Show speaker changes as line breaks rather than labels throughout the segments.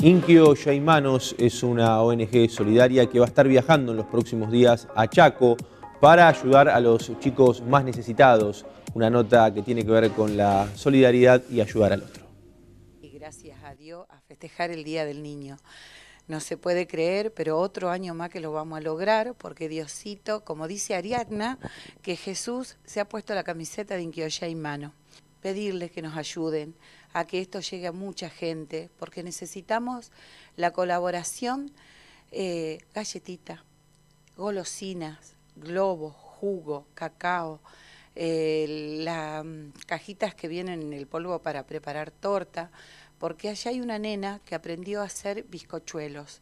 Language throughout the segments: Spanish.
Inquio Yaimanos es una ONG solidaria que va a estar viajando en los próximos días a Chaco para ayudar a los chicos más necesitados. Una nota que tiene que ver con la solidaridad y ayudar al otro.
Y gracias a Dios a festejar el Día del Niño. No se puede creer, pero otro año más que lo vamos a lograr, porque Diosito, como dice Ariadna, que Jesús se ha puesto la camiseta de Inquio Yaimano pedirles que nos ayuden a que esto llegue a mucha gente, porque necesitamos la colaboración eh, galletita, golosinas, globos, jugo, cacao, eh, las mm, cajitas que vienen en el polvo para preparar torta, porque allá hay una nena que aprendió a hacer bizcochuelos.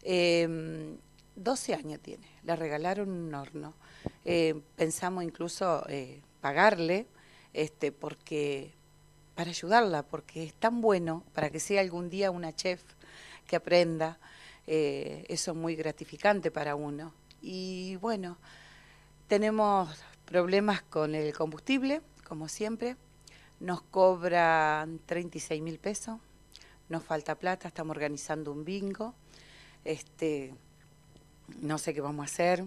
12 em, años tiene, le regalaron un horno. Eh, pensamos incluso pagarle este, porque para ayudarla, porque es tan bueno para que sea algún día una chef que aprenda. Eh, eso es muy gratificante para uno. Y bueno, tenemos problemas con el combustible, como siempre. Nos cobran 36 mil pesos, nos falta plata, estamos organizando un bingo. Este, no sé qué vamos a hacer.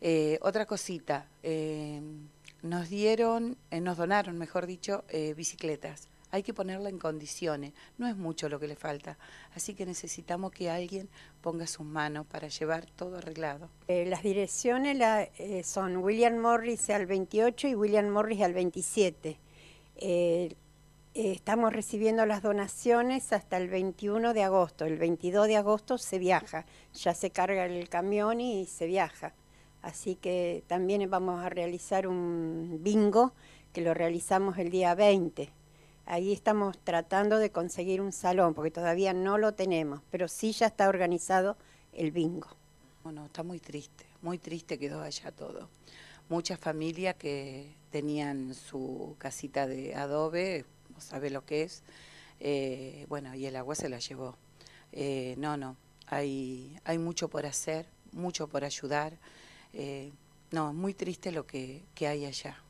Eh, otra cosita, eh, nos dieron, eh, nos donaron, mejor dicho, eh, bicicletas. Hay que ponerla en condiciones, no es mucho lo que le falta.
Así que necesitamos que alguien ponga sus manos para llevar todo arreglado. Eh, las direcciones son William Morris al 28 y William Morris al 27. estamos recibiendo las donaciones hasta el 21 de agosto. El 22 de agosto se viaja, ya se carga el camión y se viaja. Así que también vamos a realizar un bingo que lo realizamos el día 20. Ahí estamos tratando de conseguir un salón, porque todavía no lo tenemos, pero sí ya está organizado el bingo. Bueno, está muy triste, muy triste quedó allá todo. Muchas familias que tenían su
casita de adobe, no sabe lo que es, eh, bueno, y el agua se la llevó. Eh, no, no, hay, hay mucho por hacer, mucho por ayudar. Eh, no, muy triste lo que, que hay allá.